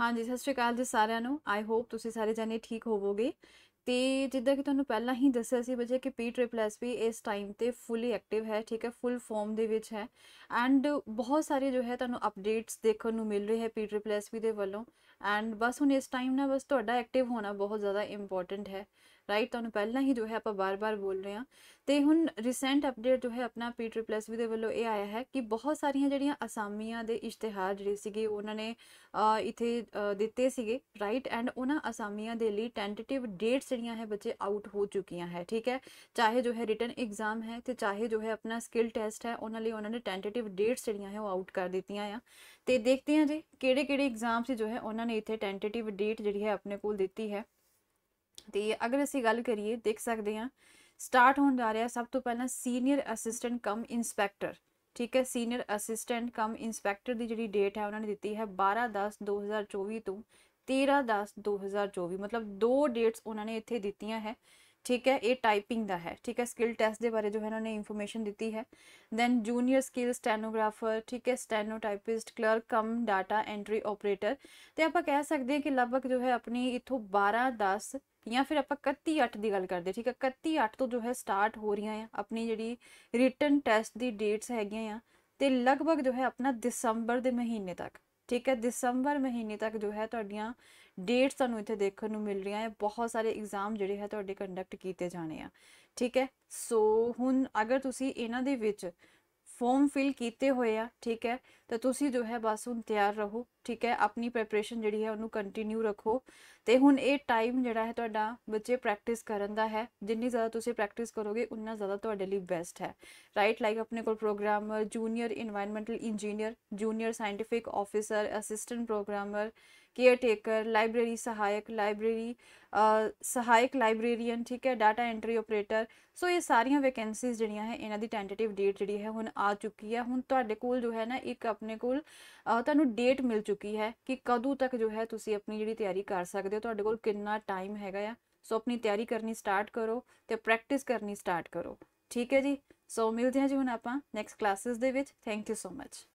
ਹਾਂਜੀ ਸਤਿ ਸ਼੍ਰੀ ਅਕਾਲ ਜੀ ਸਾਰਿਆਂ ਨੂੰ ਆਈ ਹੋਪ ਤੁਸੀਂ ਸਾਰੇ ਜਣੇ ਠੀਕ ਹੋਵੋਗੇ ਤੇ ਜਿੱਦਾਂ ਕਿ ਤੁਹਾਨੂੰ ਪਹਿਲਾਂ ਹੀ ਦੱਸਿਆ ਸੀ ਬੱਚੇ ਕਿ ਪੀ ਟ੍ਰਿਪਲ ਐਸ ਵੀ ਇਸ ਟਾਈਮ ਤੇ ਫੁੱਲੀ ਐਕਟਿਵ ਹੈ ਠੀਕ ਹੈ ਫੁੱਲ ਫਾਰਮ ਦੇ ਵਿੱਚ ਹੈ ਐਂਡ ਬਹੁਤ ਸਾਰੇ ਜੋ ਹੈ ਤੁਹਾਨੂੰ ਅਪਡੇਟਸ ਦੇਖਣ ਨੂੰ ਮਿਲ ਰਹੇ ਹੈ ਪੀ ਟ੍ਰਿਪਲ ਐਸ ਵੀ ਦੇ ਵੱਲੋਂ ਐਂਡ ਬਸ ਹੁਣ ਇਸ ਟਾਈਮ ਨਾ ਬਸ ਤੁਹਾਡਾ ਐਕਟਿਵ ਹੋਣਾ ਬਹੁਤ ਜ਼ਿਆਦਾ ਇੰਪੋਰਟੈਂਟ ਹੈ राइट तो पहले ही जो है आप बार बार बोल रहे हैं तो हूँ रिसेंट अपडेट जो है अपना पी ट्री प्लस वी वालों ये आया है कि बहुत सारिया जड़िया असामिया के इश्तहार जोड़े से उन्होंने इतने दते राइट एंड उन्होंने असामिया के लिए टेंटेटिव डेट्स जीडिया है बच्चे आउट हो चुकी है ठीक है चाहे जो है रिटर्न एग्जाम है तो चाहे जो है अपना स्किल टैसट है उन्होंने उन्होंने टेंटेटिव डेट्स जड़िया है वो आउट कर दती है तो देखते हैं जी कि एग्जाम से जो है उन्होंने इतने टेंटेटिव डेट जी है अपने को दी है ਤੇ ਅਗਰ ਅਸੀਂ ਗੱਲ ਕਰੀਏ ਦੇਖ ਸਕਦੇ ਹਾਂ ਸਟਾਰਟ ਹੋਣ ਜਾ ਰਿਹਾ ਸਭ ਤੋਂ ਪਹਿਲਾਂ ਸੀਨੀਅਰ ਅਸਿਸਟੈਂਟ ਕਮ ਇਨਸਪੈਕਟਰ ਠੀਕ ਹੈ ਸੀਨੀਅਰ ਅਸਿਸਟੈਂਟ ਕਮ ਇਨਸਪੈਕਟਰ ਦੀ ਜਿਹੜੀ ਡੇਟ ਹੈ ਉਹਨਾਂ ਨੇ ਦਿੱਤੀ ਹੈ 12 10 2024 ਤੋਂ 13 10 2024 ਮਤਲਬ ਦੋ ਡੇਟਸ ਉਹਨਾਂ ਨੇ ਇੱਥੇ ਦਿੱਤੀਆਂ ਹੈ ठीक है ये टाइपिंग का है ठीक है स्किल टेस्ट के बारे जो है उन्होंने इन्फॉर्मेशन दी है दैन जूनियर स्किल स्टैनोग्राफर ठीक है stenotypist clerk cum data entry operator तो आप कह सकते हैं कि लगभग जो है अपनी इतों बारह दस ਜਾਂ ਫਿਰ ਆਪਾਂ 31 8 ਦੀ ਗੱਲ ਕਰਦੇ ਠੀਕ ਹੈ 31 8 ਤੋਂ ਜੋ ਹੈ ਸਟਾਰਟ ਹੋ ਰਹੀਆਂ ਆ ਆਪਣੀ ਜਿਹੜੀ ਰਿਟਨ ਟੈਸਟ ਦੀ ਡੇਟਸ ਹੈਗੀਆਂ ਆ ਤੇ ਲਗਭਗ ਜੋ ਹੈ ਆਪਣਾ ਦਸੰਬਰ ਦੇ ਮਹੀਨੇ ਤੱਕ ਠੀਕ ਹੈ ਦਸੰਬਰ ਮਹੀਨੇ ਤੱਕ ਜੋ ਹੈ ਤੁਹਾਡੀਆਂ ਡੇਟਸ ਤੁਹਾਨੂੰ ਇੱਥੇ ਦੇਖਣ ਨੂੰ ਮਿਲ ਰਹੀਆਂ ਹੈ ਬਹੁਤ ਸਾਰੇ ਐਗਜ਼ਾਮ ਜਿਹੜੇ ਹੈ ਤੁਹਾਡੇ ਕੰਡਕਟ ਕੀਤੇ ਜਾਣੇ ਆ ਠੀਕ ਹੈ ਸੋ ਹੁਣ ਅਗਰ ਤੁਸੀਂ ਇਹਨਾਂ ਦੇ ਵਿੱਚ ਫਾਰਮ ਫਿਲ ਕੀਤੇ ਹੋਏ ਆ ਠੀਕ ਹੈ ਤਾਂ ਤੁਸੀਂ ਜੋ ਹੈ ਬਸ ਹੁਣ ਤਿਆਰ ਰਹੋ ਠੀਕ ਹੈ ਆਪਣੀ ਪ੍ਰੈਪਰੇਸ਼ਨ ਜਿਹੜੀ ਹੈ ਉਹਨੂੰ ਕੰਟੀਨਿਊ ਰੱਖੋ ਤੇ ਹੁਣ ਇਹ ਟਾਈਮ ਜਿਹੜਾ ਹੈ ਤੁਹਾਡਾ ਬੱਚੇ ਪ੍ਰੈਕਟਿਸ ਕਰਨ ਦਾ ਹੈ ਜਿੰਨੀ ਜ਼ਿਆਦਾ ਤੁਸੀਂ ਪ੍ਰੈਕਟਿਸ ਕਰੋਗੇ ਉਨਾ ਜ਼ਿਆਦਾ ਤੁਹਾਡੇ ਲਈ ਬੈਸਟ ਹੈ ਰਾਈਟ ਲਾਈਕ ਆਪਣੇ ਕੋਲ programmer junior environmental engineer junior scientific officer assistant programmer caretaker library सहायक लाइब्रेरी सहायक लाइब्रेरियन ठीक है डाटा एंट्री ऑपरेटर ਸੋ ਇਹ ਸਾਰੀਆਂ ਵੈਕੈਂਸੀਜ਼ ਜਿਹੜੀਆਂ ਹੈ ਇਹਨਾਂ ਦੀ ਟੈਂਟੇਟਿਵ ਡੇਟ ਜਿਹੜੀ ਹੈ ਹੁਣ ਆ ਚੁੱਕੀ ਹੈ ਹੁਣ ਤੁਹਾਡੇ ਕੋਲ ਜੋ ਹੈ ਨਾ ਇੱਕ ਆਪਣੇ ਕੋਲ ਤੁਹਾਨੂੰ ਡੇਟ ਮਿਲ ਚੁੱਕੀ ਹੈ ਕਿ ਕਦੋਂ ਤੱਕ ਜੋ ਹੈ ਤੁਸੀਂ ਆਪਣੀ ਜਿਹੜੀ ਤਿਆਰੀ ਕਰ ਸਕਦੇ ਹੋ ਤੁਹਾਡੇ ਕੋਲ ਕਿੰਨਾ ਟਾਈਮ ਹੈਗਾ ਆ ਸੋ ਆਪਣੀ ਤਿਆਰੀ ਕਰਨੀ ਸਟਾਰਟ ਕਰੋ ਤੇ ਪ੍ਰੈਕਟਿਸ ਕਰਨੀ ਸਟਾਰਟ ਕਰੋ ਠੀਕ ਹੈ ਜੀ ਸੋ ਮਿਲਦੇ ਹਾਂ ਜੀ ਹੁਣ ਆਪਾਂ ਨੈਕਸਟ ਕਲਾਸਿਸ ਦੇ ਵਿੱਚ ਥੈਂਕ ਯੂ ਸੋ ਮਚ